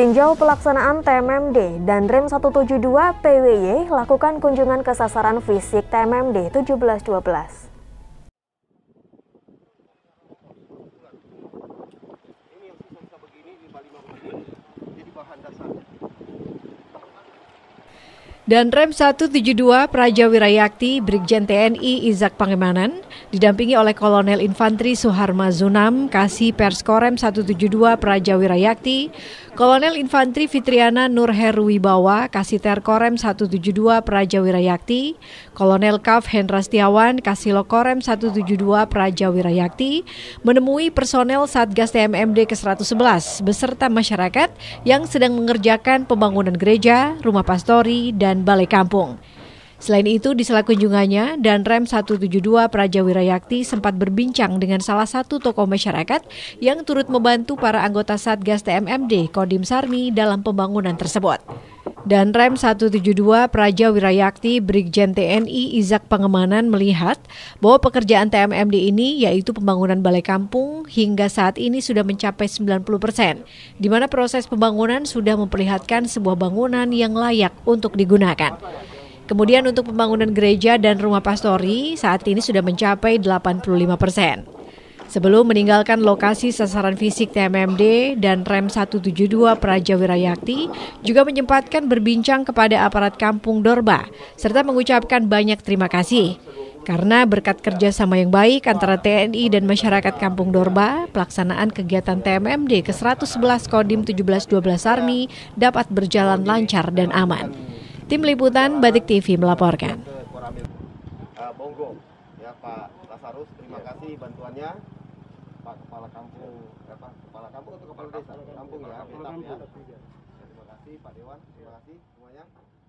Tinjau pelaksanaan TMMD dan REM 172 PWY lakukan kunjungan ke sasaran fisik TMMD 1712. bahan dasar. Dan Rem 172 Praja Wirayakti Brigjen TNI Izak Pangemanan didampingi oleh Kolonel Infantri Suharma Zunam Kasih Pers Korem 172 Praja Wirayakti, Kolonel Infantri Fitriana Nur Herwibawa Kasih Terkorem 172 Praja Wirayakti, Kolonel Kaf Hendra Setiawan Kasih Lokorem 172 Praja Wirayakti menemui personel Satgas TMMD ke-111 beserta masyarakat yang sedang mengerjakan pembangunan gereja, rumah pastori, dan Balai Kampung. Selain itu, di sela kunjungannya, dan Rem 172 Praja Wirayakti sempat berbincang dengan salah satu tokoh masyarakat yang turut membantu para anggota Satgas TMMD Kodim Sarmi dalam pembangunan tersebut. Dan Rem 172 Praja Wirayakti Brigjen TNI Izak Pengemanan melihat bahwa pekerjaan TMMD ini yaitu pembangunan balai kampung hingga saat ini sudah mencapai 90 persen, di mana proses pembangunan sudah memperlihatkan sebuah bangunan yang layak untuk digunakan. Kemudian untuk pembangunan gereja dan rumah pastori saat ini sudah mencapai 85 persen. Sebelum meninggalkan lokasi sasaran fisik TMMD dan Rem 172 Praja Wirayakti, juga menyempatkan berbincang kepada aparat kampung Dorba, serta mengucapkan banyak terima kasih. Karena berkat kerjasama yang baik antara TNI dan masyarakat Kampung Dorba, pelaksanaan kegiatan TMMD ke-111 Kodim 1712 Army dapat berjalan lancar dan aman. Tim Liputan Batik TV melaporkan. Eh, Pak Kepala Kampung apa eh, Kepala Kampung atau Kepala Desa Kampung ya. ya, Kampung, ya. Terima kasih Pak Dewan, terima kasih semuanya.